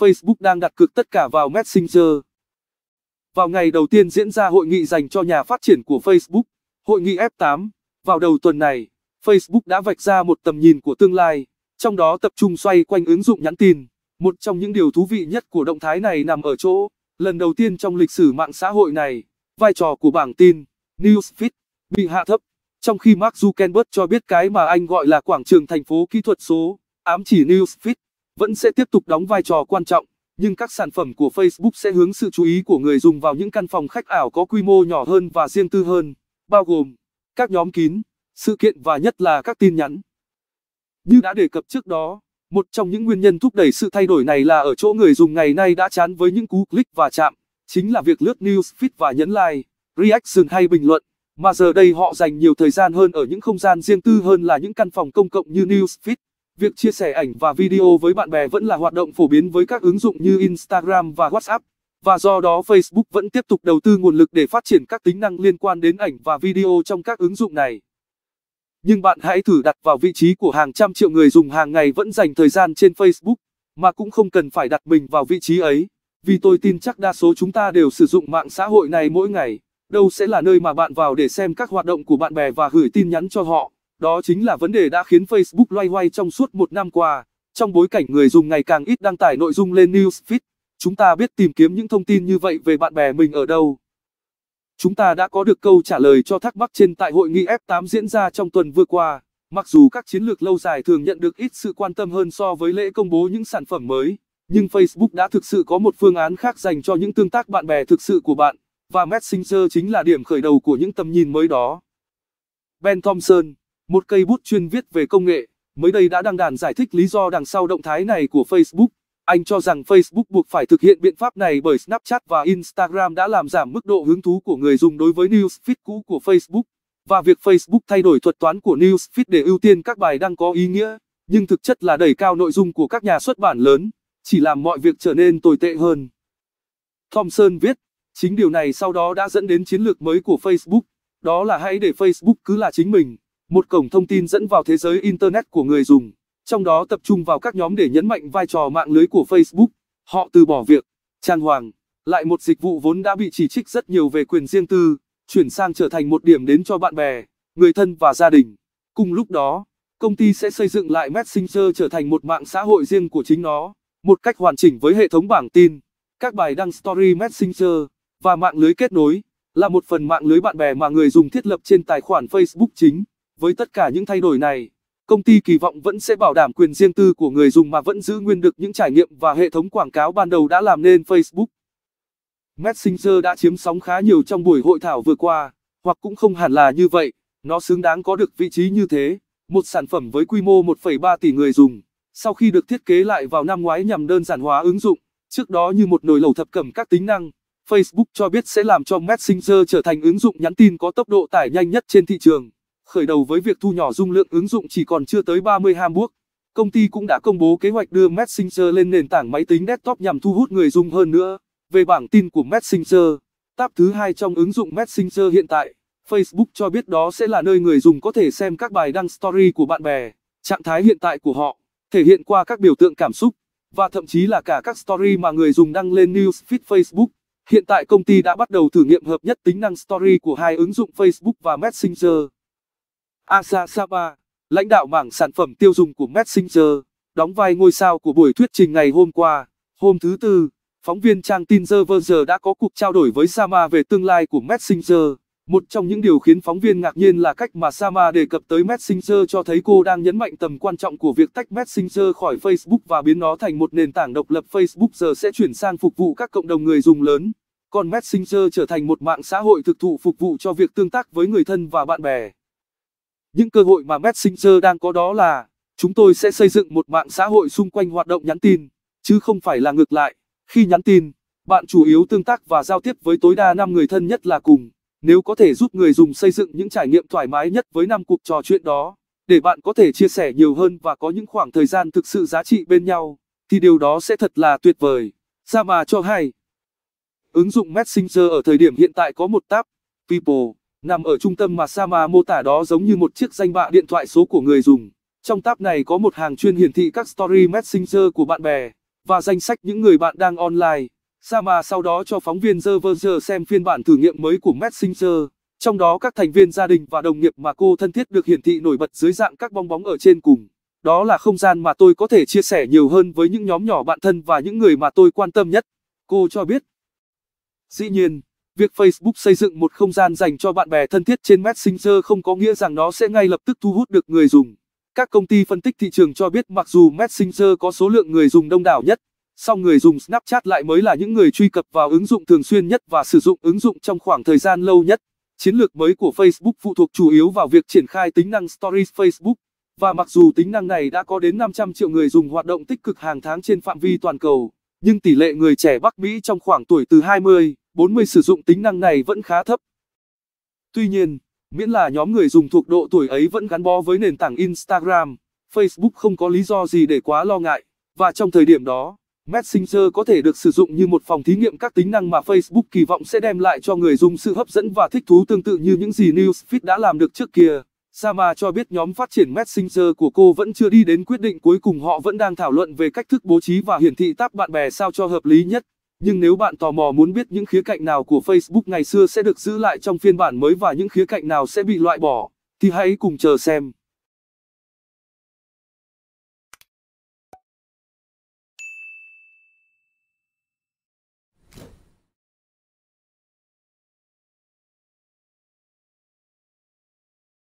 Facebook đang đặt cược tất cả vào Messenger. Vào ngày đầu tiên diễn ra hội nghị dành cho nhà phát triển của Facebook, hội nghị F8, vào đầu tuần này, Facebook đã vạch ra một tầm nhìn của tương lai, trong đó tập trung xoay quanh ứng dụng nhắn tin. Một trong những điều thú vị nhất của động thái này nằm ở chỗ, lần đầu tiên trong lịch sử mạng xã hội này, vai trò của bảng tin, newsfeed, bị hạ thấp, trong khi Mark Zuckerberg cho biết cái mà anh gọi là quảng trường thành phố kỹ thuật số, ám chỉ newsfeed vẫn sẽ tiếp tục đóng vai trò quan trọng, nhưng các sản phẩm của Facebook sẽ hướng sự chú ý của người dùng vào những căn phòng khách ảo có quy mô nhỏ hơn và riêng tư hơn, bao gồm các nhóm kín, sự kiện và nhất là các tin nhắn. Như đã đề cập trước đó, một trong những nguyên nhân thúc đẩy sự thay đổi này là ở chỗ người dùng ngày nay đã chán với những cú click và chạm, chính là việc lướt newsfeed và nhấn like, reaction hay bình luận, mà giờ đây họ dành nhiều thời gian hơn ở những không gian riêng tư hơn là những căn phòng công cộng như newsfeed. Việc chia sẻ ảnh và video với bạn bè vẫn là hoạt động phổ biến với các ứng dụng như Instagram và WhatsApp, và do đó Facebook vẫn tiếp tục đầu tư nguồn lực để phát triển các tính năng liên quan đến ảnh và video trong các ứng dụng này. Nhưng bạn hãy thử đặt vào vị trí của hàng trăm triệu người dùng hàng ngày vẫn dành thời gian trên Facebook, mà cũng không cần phải đặt mình vào vị trí ấy, vì tôi tin chắc đa số chúng ta đều sử dụng mạng xã hội này mỗi ngày. Đâu sẽ là nơi mà bạn vào để xem các hoạt động của bạn bè và gửi tin nhắn cho họ? Đó chính là vấn đề đã khiến Facebook loay hoay trong suốt một năm qua. Trong bối cảnh người dùng ngày càng ít đăng tải nội dung lên newsfeed, chúng ta biết tìm kiếm những thông tin như vậy về bạn bè mình ở đâu. Chúng ta đã có được câu trả lời cho thắc mắc trên tại hội nghị F8 diễn ra trong tuần vừa qua. Mặc dù các chiến lược lâu dài thường nhận được ít sự quan tâm hơn so với lễ công bố những sản phẩm mới, nhưng Facebook đã thực sự có một phương án khác dành cho những tương tác bạn bè thực sự của bạn, và Messenger chính là điểm khởi đầu của những tầm nhìn mới đó. Ben Thompson một cây bút chuyên viết về công nghệ, mới đây đã đăng đàn giải thích lý do đằng sau động thái này của Facebook. Anh cho rằng Facebook buộc phải thực hiện biện pháp này bởi Snapchat và Instagram đã làm giảm mức độ hứng thú của người dùng đối với newsfeed cũ của Facebook. Và việc Facebook thay đổi thuật toán của newsfeed để ưu tiên các bài đăng có ý nghĩa, nhưng thực chất là đẩy cao nội dung của các nhà xuất bản lớn, chỉ làm mọi việc trở nên tồi tệ hơn. Thompson viết, chính điều này sau đó đã dẫn đến chiến lược mới của Facebook, đó là hãy để Facebook cứ là chính mình một cổng thông tin dẫn vào thế giới Internet của người dùng, trong đó tập trung vào các nhóm để nhấn mạnh vai trò mạng lưới của Facebook. Họ từ bỏ việc trang hoàng, lại một dịch vụ vốn đã bị chỉ trích rất nhiều về quyền riêng tư, chuyển sang trở thành một điểm đến cho bạn bè, người thân và gia đình. Cùng lúc đó, công ty sẽ xây dựng lại Messenger trở thành một mạng xã hội riêng của chính nó, một cách hoàn chỉnh với hệ thống bảng tin, các bài đăng story Messenger và mạng lưới kết nối là một phần mạng lưới bạn bè mà người dùng thiết lập trên tài khoản Facebook chính. Với tất cả những thay đổi này, công ty kỳ vọng vẫn sẽ bảo đảm quyền riêng tư của người dùng mà vẫn giữ nguyên được những trải nghiệm và hệ thống quảng cáo ban đầu đã làm nên Facebook. Messenger đã chiếm sóng khá nhiều trong buổi hội thảo vừa qua, hoặc cũng không hẳn là như vậy, nó xứng đáng có được vị trí như thế, một sản phẩm với quy mô 1,3 tỷ người dùng, sau khi được thiết kế lại vào năm ngoái nhằm đơn giản hóa ứng dụng, trước đó như một nồi lẩu thập cẩm các tính năng, Facebook cho biết sẽ làm cho Messenger trở thành ứng dụng nhắn tin có tốc độ tải nhanh nhất trên thị trường. Khởi đầu với việc thu nhỏ dung lượng ứng dụng chỉ còn chưa tới 30 hamburg, công ty cũng đã công bố kế hoạch đưa Messenger lên nền tảng máy tính desktop nhằm thu hút người dùng hơn nữa. Về bảng tin của Messenger, tab thứ hai trong ứng dụng Messenger hiện tại, Facebook cho biết đó sẽ là nơi người dùng có thể xem các bài đăng story của bạn bè, trạng thái hiện tại của họ, thể hiện qua các biểu tượng cảm xúc và thậm chí là cả các story mà người dùng đăng lên newsfeed Facebook. Hiện tại công ty đã bắt đầu thử nghiệm hợp nhất tính năng story của hai ứng dụng Facebook và Messenger. Asa Saba, lãnh đạo mảng sản phẩm tiêu dùng của Messenger, đóng vai ngôi sao của buổi thuyết trình ngày hôm qua. Hôm thứ Tư, phóng viên trang tin The Verge đã có cuộc trao đổi với Sama về tương lai của Messenger. Một trong những điều khiến phóng viên ngạc nhiên là cách mà Sama đề cập tới Messenger cho thấy cô đang nhấn mạnh tầm quan trọng của việc tách Messenger khỏi Facebook và biến nó thành một nền tảng độc lập. Facebook giờ sẽ chuyển sang phục vụ các cộng đồng người dùng lớn, còn Messenger trở thành một mạng xã hội thực thụ phục vụ cho việc tương tác với người thân và bạn bè. Những cơ hội mà Messenger đang có đó là chúng tôi sẽ xây dựng một mạng xã hội xung quanh hoạt động nhắn tin, chứ không phải là ngược lại. Khi nhắn tin, bạn chủ yếu tương tác và giao tiếp với tối đa 5 người thân nhất là cùng. Nếu có thể giúp người dùng xây dựng những trải nghiệm thoải mái nhất với 5 cuộc trò chuyện đó, để bạn có thể chia sẻ nhiều hơn và có những khoảng thời gian thực sự giá trị bên nhau, thì điều đó sẽ thật là tuyệt vời. Ra mà cho hay. Ứng dụng Messenger ở thời điểm hiện tại có một tab People Nằm ở trung tâm mà Sama mô tả đó giống như một chiếc danh bạ điện thoại số của người dùng. Trong tab này có một hàng chuyên hiển thị các story messenger của bạn bè và danh sách những người bạn đang online. Sama sau đó cho phóng viên The Verge xem phiên bản thử nghiệm mới của Messenger, trong đó các thành viên gia đình và đồng nghiệp mà cô thân thiết được hiển thị nổi bật dưới dạng các bong bóng ở trên cùng. Đó là không gian mà tôi có thể chia sẻ nhiều hơn với những nhóm nhỏ bạn thân và những người mà tôi quan tâm nhất, cô cho biết. Dĩ nhiên, Việc Facebook xây dựng một không gian dành cho bạn bè thân thiết trên Messenger không có nghĩa rằng nó sẽ ngay lập tức thu hút được người dùng. Các công ty phân tích thị trường cho biết mặc dù Messenger có số lượng người dùng đông đảo nhất, song người dùng Snapchat lại mới là những người truy cập vào ứng dụng thường xuyên nhất và sử dụng ứng dụng trong khoảng thời gian lâu nhất. Chiến lược mới của Facebook phụ thuộc chủ yếu vào việc triển khai tính năng Stories Facebook, và mặc dù tính năng này đã có đến 500 triệu người dùng hoạt động tích cực hàng tháng trên phạm vi toàn cầu, nhưng tỷ lệ người trẻ Bắc Mỹ trong khoảng tuổi từ 20 40 sử dụng tính năng này vẫn khá thấp. Tuy nhiên, miễn là nhóm người dùng thuộc độ tuổi ấy vẫn gắn bó với nền tảng Instagram, Facebook không có lý do gì để quá lo ngại, và trong thời điểm đó, Messenger có thể được sử dụng như một phòng thí nghiệm các tính năng mà Facebook kỳ vọng sẽ đem lại cho người dùng sự hấp dẫn và thích thú tương tự như những gì Newsfeed đã làm được trước kia. Sama cho biết nhóm phát triển Messenger của cô vẫn chưa đi đến quyết định cuối cùng họ vẫn đang thảo luận về cách thức bố trí và hiển thị tab bạn bè sao cho hợp lý nhất. Nhưng nếu bạn tò mò muốn biết những khía cạnh nào của Facebook ngày xưa sẽ được giữ lại trong phiên bản mới và những khía cạnh nào sẽ bị loại bỏ, thì hãy cùng chờ xem.